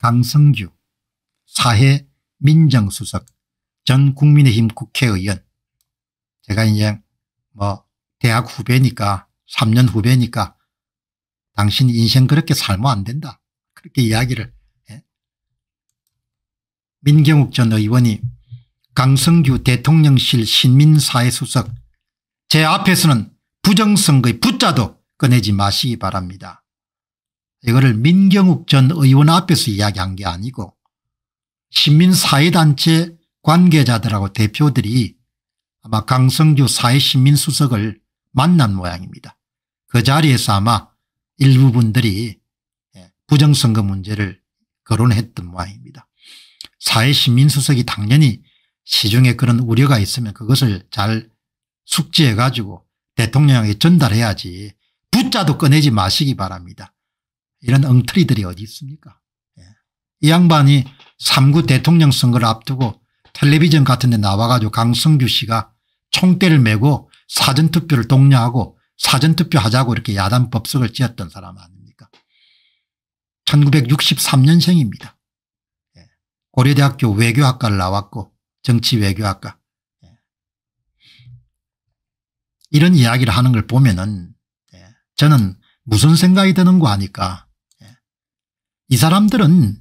강성규 사회 민정수석 전 국민의힘 국회의원 제가 이제 뭐 대학 후배니까 3년 후배니까 당신 인생 그렇게 살면 안 된다 그렇게 이야기를 예? 민경욱 전 의원이 강성규 대통령실 신민사회수석 제 앞에서는 부정선거의 붙자도 꺼내지 마시기 바랍니다. 이거를 민경욱 전 의원 앞에서 이야기한 게 아니고 시민사회단체 관계자들하고 대표들이 아마 강성주 사회시민수석을 만난 모양입니다. 그 자리에서 아마 일부분들이 예, 부정선거 문제를 거론했던 모양입니다. 사회시민수석이 당연히 시중에 그런 우려가 있으면 그것을 잘 숙지해가지고 대통령에게 전달해야지 붙자도 꺼내지 마시기 바랍니다. 이런 엉터리들이 어디 있습니까 예. 이 양반이 3구 대통령 선거를 앞두고 텔레비전 같은 데 나와가지고 강성규 씨가 총대를 메고 사전투표를 독려하고 사전투표 하자고 이렇게 야단 법석을 지었던 사람 아닙니까 1963년생입니다. 예. 고려대학교 외교학과를 나왔고 정치외교학과 예. 이런 이야기를 하는 걸 보면 은 저는 무슨 생각이 드는 거 아니까 이 사람들은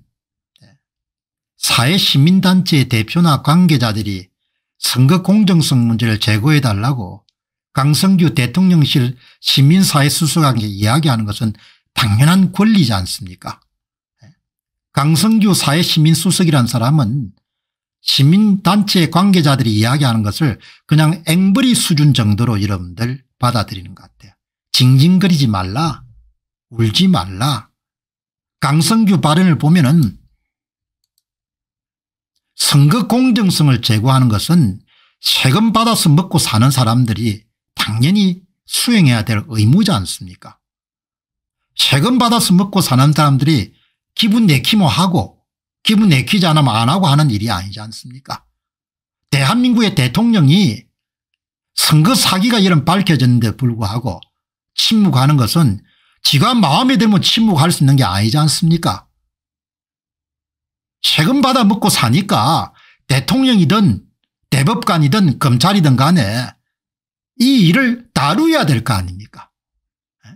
사회시민단체의 대표나 관계자들이 선거 공정성 문제를 제고해달라고 강성규 대통령실 시민사회수석에게 이야기하는 것은 당연한 권리지 않습니까 강성규 사회시민수석이란 사람은 시민단체 관계자들이 이야기하는 것을 그냥 앵벌이 수준 정도로 여러분들 받아들이는 것 같아요. 징징거리지 말라 울지 말라 강성규 발언을 보면은 선거 공정성을 제고하는 것은 세금 받아서 먹고 사는 사람들이 당연히 수행해야 될 의무지 않습니까 세금 받아서 먹고 사는 사람들이 기분 내키면 하고 기분 내키지 않으면 안 하고 하는 일이 아니지 않습니까 대한민국의 대통령이 선거 사기가 이런 밝혀졌는데 불구하고 침묵하는 것은 지가 마음에 들면 침묵할 수 있는 게 아니지 않습니까? 세금 받아 먹고 사니까 대통령이든 대법관이든 검찰이든 간에 이 일을 다루어야 될 거 아닙니까? 예?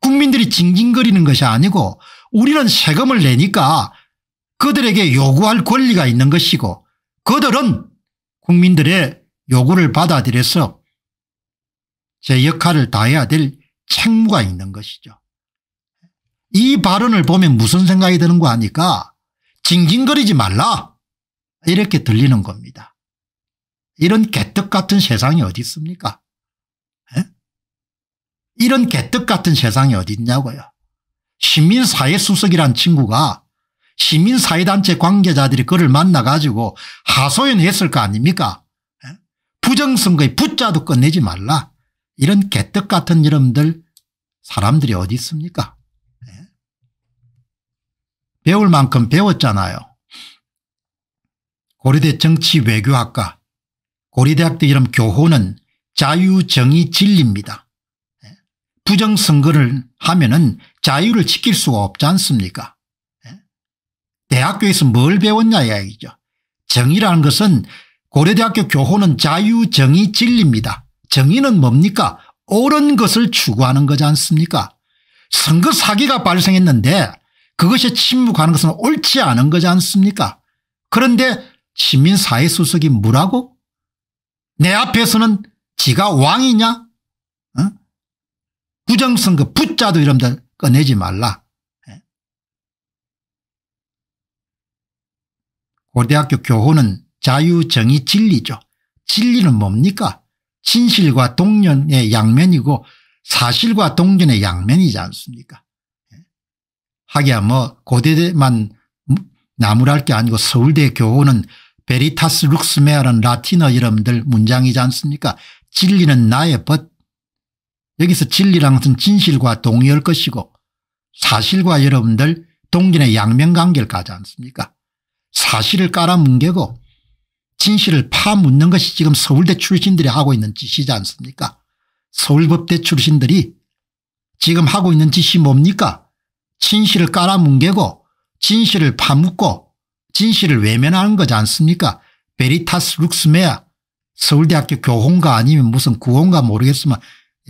국민들이 징징거리는 것이 아니고 우리는 세금을 내니까 그들에게 요구할 권리가 있는 것이고 그들은 국민들의 요구를 받아들여서 제 역할을 다해야 될 책무가 있는 것이죠. 이 발언을 보면 무슨 생각이 드는 거 아니까 징징거리지 말라 이렇게 들리는 겁니다. 이런 개떡 같은 세상이 어디 있습니까? 에? 이런 개떡 같은 세상이 어디 있냐고요. 시민사회수석이란 친구가 시민사회단체 관계자들이 그를 만나가지고 하소연했을 거 아닙니까? 부정선거에 붙자도 끝내지 말라. 이런 개떡 같은 이름들 사람들이 어디 있습니까? 네. 배울 만큼 배웠잖아요. 고려대 정치 외교학과 고려대학교 이름 교호는 자유 정의 진리입니다. 네. 예? 부정선거를 하면 은 자유를 지킬 수가 없지 않습니까? 네. 대학교에서 뭘 배웠냐 이야기죠. 정의라는 것은 고려대학교 교호는 자유 정의 진리입니다. 정의는 뭡니까? 옳은 것을 추구하는 거지 않습니까? 선거 사기가 발생했는데 그것에 침묵하는 것은 옳지 않은 거지 않습니까? 그런데 시민사회수석이 뭐라고? 내 앞에서는 지가 왕이냐? 어? 부정선거 붙자도 이러면 꺼내지 말라. 예. 고대학교 교훈은 자유, 정의, 진리죠. 진리는 뭡니까? 진실과 동년의 양면이고 사실과 동전의 양면이지 않습니까 예. 하기야 뭐 고대만 나무랄 게 아니고 서울대 교훈은 베리타스 룩스메어라는 라틴어 이름들 문장이지 않습니까 진리는 나의 벗 여기서 진리란 것은 진실과 동의할 것이고 사실과 여러분들 동전의 양면관계를 가지 않습니까 사실을 깔아뭉개고 진실을 파묻는 것이 지금 서울대 출신들이 하고 있는 짓이지 않습니까 서울법대 출신들이 지금 하고 있는 짓이 뭡니까 진실을 깔아뭉개고 진실을 파묻고 진실을 외면하는 거지 않습니까 베리타스 룩스메아 서울대학교 교홍가 아니면 무슨 구홍가 모르겠지만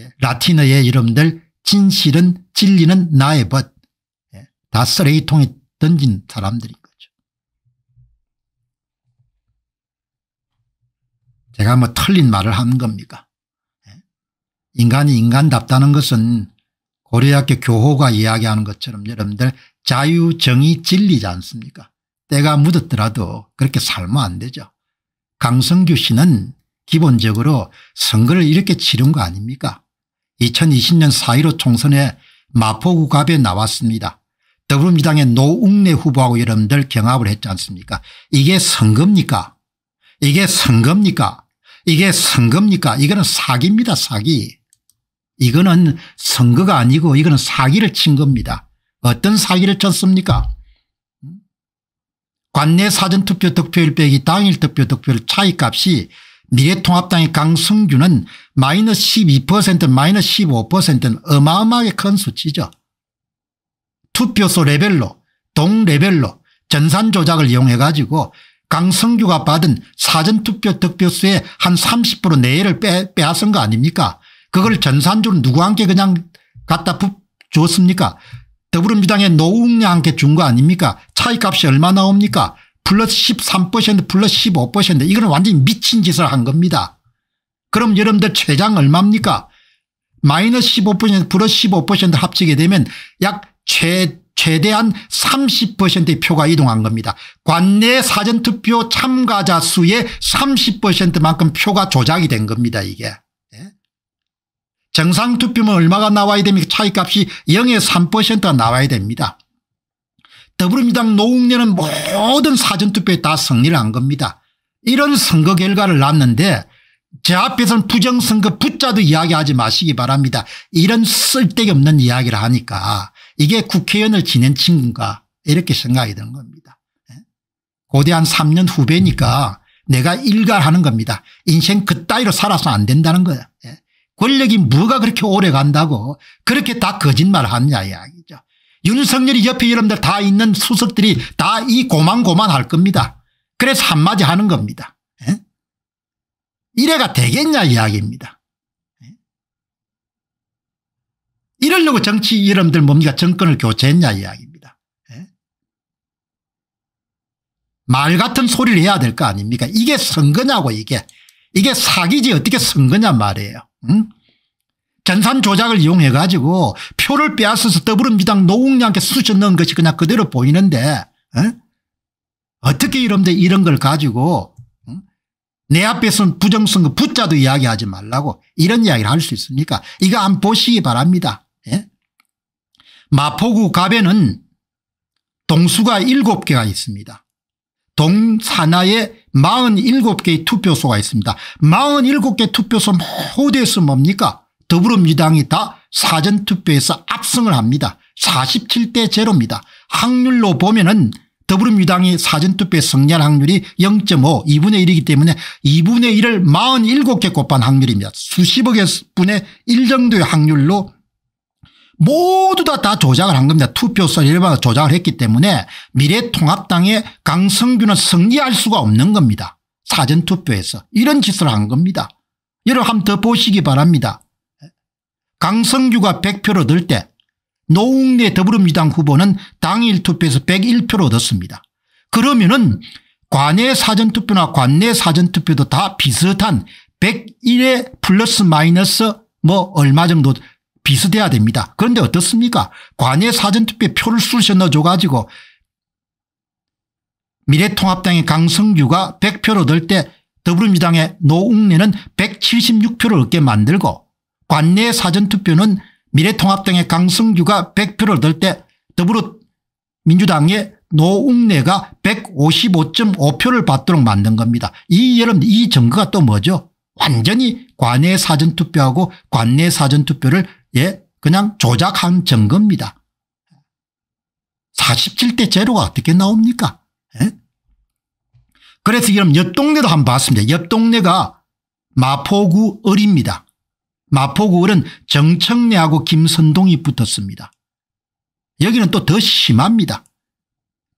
예, 라틴어의 이름들 진실은 진리는 나의 벗 예, 다쓰레기통에 던진 사람들인 거 제가 뭐 틀린 말을 한 겁니까 예? 인간이 인간답다는 것은 고려학교 교호가 이야기하는 것처럼 여러분들 자유 정의 진리지 않습니까 때가 묻었더라도 그렇게 살면 안 되죠 강성규 씨는 기본적으로 선거를 이렇게 치른 거 아닙니까 2020년 4.15 총선에 마포구갑에 나왔습니다. 더불어민주당의 노웅래 후보하고 여러분들 경합을 했지 않습니까 이게 선거입니까 이게 선거입니까 이게 선거입니까 이거는 사기입니다 사기. 이거는 선거가 아니고 이거는 사기를 친 겁니다. 어떤 사기를 쳤습니까 음? 관내 사전투표 득표율 빼기 당일 득표 득표율 차이값이 미래통합당의 강승준은 마이너스 12% 마이너스 15%는 어마어마하게 큰 수치죠. 투표소 레벨로 동레벨로 전산 조작을 이용해 가지고 강성규가 받은 사전투표 득표수의 한 30% 내외를 빼, 앗은거 아닙니까 그걸 전산주로 누구한테 그냥 갖다 줬습니까 더불어민주당의 노웅량한테 준 거 아닙니까 차이값이 얼마 나옵니까 플러스 13% 플러스 15% 이거는 완전히 미친 짓을 한 겁니다 그럼 여러분들 최장 얼마입니까 마이너스 15% 플러스 15% 합치게 되면 약 최, 최대한 30%의 표가 이동한 겁니다. 관내 사전투표 참가자 수의 30%만큼 표가 조작이 된 겁니다. 이게. 예? 정상투표면 얼마가 나와야 됩니까? 차이값이 0에 3%가 나와야 됩니다. 더불어민주당 노웅래는 모든 사전투표에 다 승리를 한 겁니다. 이런 선거 결과를 났는데 제 앞에서는 부정선거 붙자도 이야기하지 마시기 바랍니다. 이런 쓸데없는 이야기를 하니까 이게 국회의원을 지낸 친구인가 이렇게 생각이 드는 겁니다. 예. 고대한 3년 후배니까 내가 일가하는 겁니다. 인생 그따위로 살아서 안 된다는 거야. 예. 권력이 뭐가 그렇게 오래 간다고 그렇게 다 거짓말을 하느냐 이야기죠. 윤석열이 옆에 여러분들 다 있는 수석들이 다 이 고만고만할 겁니다. 그래서 한마디 하는 겁니다. 예. 이래가 되겠냐 이야기입니다. 이러려고 정치 이름들 뭡니까 정권을 교체했냐 이야기입니다. 예? 말 같은 소리를 해야 될 거 아닙니까 이게 선거냐고 이게 이게 사기지 어떻게 선거냐 말이에요. 응? 전산 조작을 이용해 가지고 표를 빼앗아서 더불어민주당 노웅량께 수저 넣은 것이 그냥 그대로 보이는데 어? 어떻게 이런데 이런 걸 가지고 내 앞에서는 부정선거 붙자도 이야기하지 말라고 이런 이야기를 할 수 있습니까 이거 안 보시기 바랍니다. 예? 마포구 갑에는 동수가 7개가 있습니다. 동산하에 47개의 투표소가 있습니다. 47개 투표소 모두에서 뭡니까? 더불어민주당이 다 사전투표에서 압승을 합니다. 47대 제로입니다. 확률로 보면 은 더불어민주당이 사전투표에 승리할 확률이 0.5 2분의 1이기 때문에 2분의 1을 47개 곱한 확률입니다. 수십억의 분의 1 정도의 확률로 모두 다, 다 조작을 한 겁니다. 투표서 일반 조작을 했기 때문에 미래통합당의 강성규는 승리할 수가 없는 겁니다. 사전투표에서 이런 짓을 한 겁니다. 여러분 한 번 더 보시기 바랍니다. 강성규가 100표를 얻을 때 노웅래 더불어민주당 후보는 당일 투표에서 101표를 얻었습니다. 그러면은 관내 사전투표나 관내 사전투표도 다 비슷한 101에 플러스 마이너스 뭐 얼마 정도 비슷해야 됩니다. 그런데 어떻습니까? 관외 사전투표에 표를 쑤셔 넣어줘가지고 미래통합당의 강성규가 100표를 얻을 때 더불어민주당의 노웅래는 176표를 얻게 만들고 관내 사전투표는 미래통합당의 강성규가 100표를 얻을 때 더불어민주당의 노웅래가 155.5표를 받도록 만든 겁니다. 이 여러분 이 증거가 또 뭐죠? 완전히 관내 사전투표하고 관내 사전투표를 예, 그냥 조작한 증거입니다. 47대 제로가 어떻게 나옵니까? 예? 그래서 여러분 옆 동네도 한번 봤습니다. 옆 동네가 마포구 을입니다. 마포구 을은 정청래하고 김선동이 붙었습니다. 여기는 또 더 심합니다.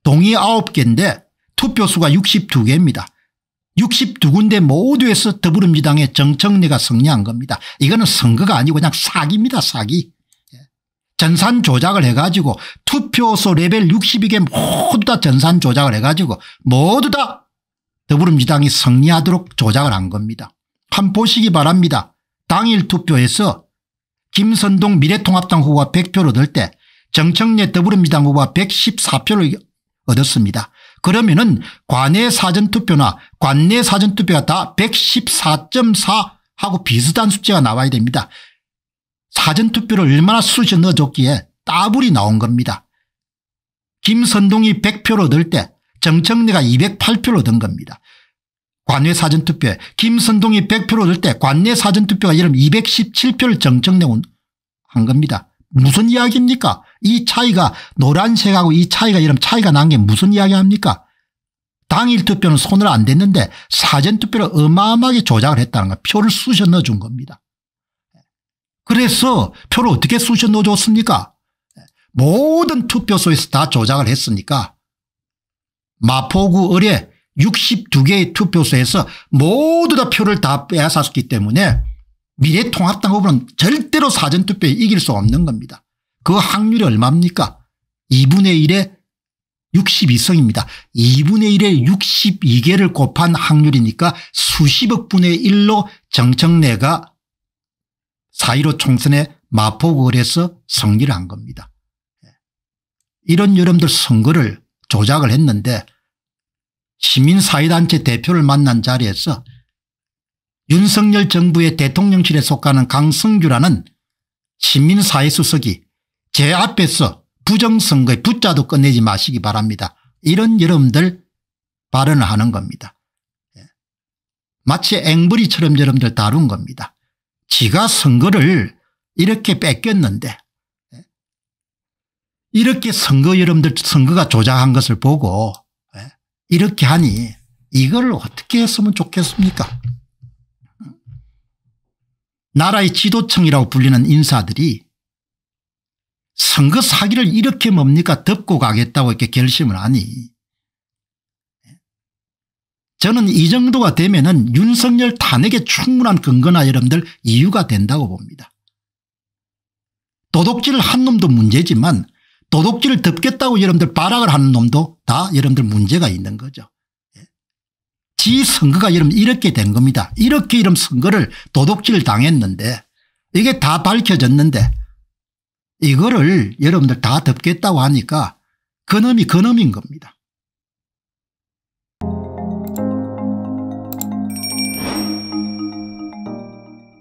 동이 9개인데 투표수가 62개입니다. 62군데 모두에서 더불어민주당의 정청래가 승리한 겁니다. 이거는 선거가 아니고 그냥 사기입니다. 사기. 예. 전산 조작을 해가지고 투표소 레벨 62개 모두 다 전산 조작을 해가지고 모두 다 더불어민주당이 승리하도록 조작을 한 겁니다. 한 보시기 바랍니다. 당일 투표에서 김선동 미래통합당 후보가 100표를 얻을 때 정청래 더불어민주당 후보가 114표를 얻었습니다. 그러면은 관내 사전투표나 관내 사전투표가 다 114.4하고 비슷한 숫자가 나와야 됩니다. 사전투표를 얼마나 수시 넣어줬기에 따블이 나온 겁니다. 김선동이 100표로 넣을 때 정청래가 208표로 넣은 겁니다. 관외 사전투표에 김선동이 100표로 넣을 때 관내 사전투표가 이름 217표를 정청래 한 겁니다. 무슨 이야기입니까? 이 차이가 노란색하고 이 차이가 이런 차이가 난 게 무슨 이야기합니까? 당일 투표는 손을 안 댔는데 사전 투표를 어마어마하게 조작을 했다는 거 표를 쑤셔 넣어준 겁니다. 그래서 표를 어떻게 쑤셔 넣어줬습니까? 모든 투표소에서 다 조작을 했으니까 마포구 의뢰 62개의 투표소에서 모두 다 표를 다 빼앗았기 때문에 미래통합당 후보는 절대로 사전투표에 이길 수 없는 겁니다. 그 확률이 얼마입니까 2분의 1에 62성입니다. 2분의 1에 62개를 곱한 확률이니까 수십억 분의 1로 정청래가 4.15 총선에 마포구에서 승리를 한 겁니다. 예. 이런 여러분들 선거를 조작을 했는데 시민사회단체 대표를 만난 자리에서 윤석열 정부의 대통령실에 속하는 강성규라는 시민사회수석이 제 앞에서 부정선거의 붙자도 꺼내지 마시기 바랍니다. 이런 여러분들 발언을 하는 겁니다. 예. 마치 앵벌이처럼 여러분들 다룬 겁니다. 지가 선거를 이렇게 뺏겼는데 예. 이렇게 선거 여러분들 선거가 조작한 것을 보고 예. 이렇게 하니 이걸 어떻게 했으면 좋겠습니까 나라의 지도층이라고 불리는 인사들이 선거 사기를 이렇게 뭡니까 덮고 가겠다고 이렇게 결심을 하니 저는 이 정도가 되면 은 윤석열 탄핵에 충분한 근거나 여러분들 이유가 된다고 봅니다. 도둑질을 한 놈도 문제지만 도둑질을 덮겠다고 여러분들 발악을 하는 놈도 다 여러분들 문제가 있는 거죠. 지 선거가 여러분 이렇게 된 겁니다. 이렇게 이런 선거를 도둑질 당했는데 이게 다 밝혀졌는데 이거를 여러분들 다 덮겠다고 하니까 그놈이 그놈인 겁니다.